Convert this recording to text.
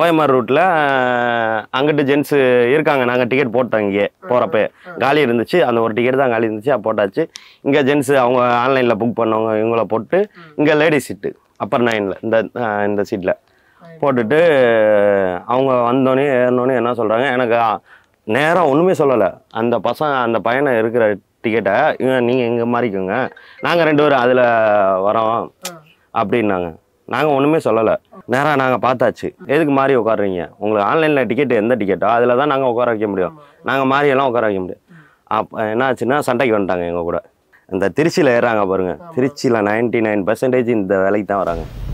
OMR ரூட்டில் அங்கிட்டு gents இருக்காங்க நாங்கள் டிக்கெட் போட்டோம் இங்கே போகிறப்ப காலி இருந்துச்சு அந்த ஒரு டிக்கெட் தான் காலி இருந்துச்சு போட்டாச்சு இங்கே ஜென்ஸு அவங்க ஆன்லைனில் புக் பண்ணவங்க இவங்கள போட்டு இங்கே லேடிஸ் சீட்டு அப்பர் நைனில் இந்த இந்த சீட்டில் போட்டுட்டு அவங்க வந்தோன்னே ஏறினோன்னு என்ன சொல்கிறாங்க எனக்கு நேரம் ஒன்றுமே சொல்லலை அந்த பசங்க அந்த பையனை இருக்கிற டிக்கெட்டை இவன் நீங்கள் இங்கே மாறிக்கோங்க நாங்கள் ரெண்டு பேரும் அதில் வரோம் அப்படின்னாங்க நாங்கள் ஒன்றுமே சொல்லலை நேராக நாங்கள் பார்த்தாச்சு எதுக்கு மாறி உட்காடுறீங்க உங்களுக்கு ஆன்லைனில் டிக்கெட் எந்த டிக்கெட்டோ அதில் தான் நாங்கள் உட்கார வைக்க முடியும் நாங்கள் மாறியெல்லாம் உட்கார வைக்க முடியும் அப்போ என்ன ஆச்சுன்னா சண்டைக்கு வந்துட்டாங்க எங்கள் கூட இந்த திருச்சியில் ஏறாங்க பாருங்கள் திருச்சியில் நைன்ட்டி நைன் பர்சன்டேஜ் இந்த வேலைக்கு தான் வராங்க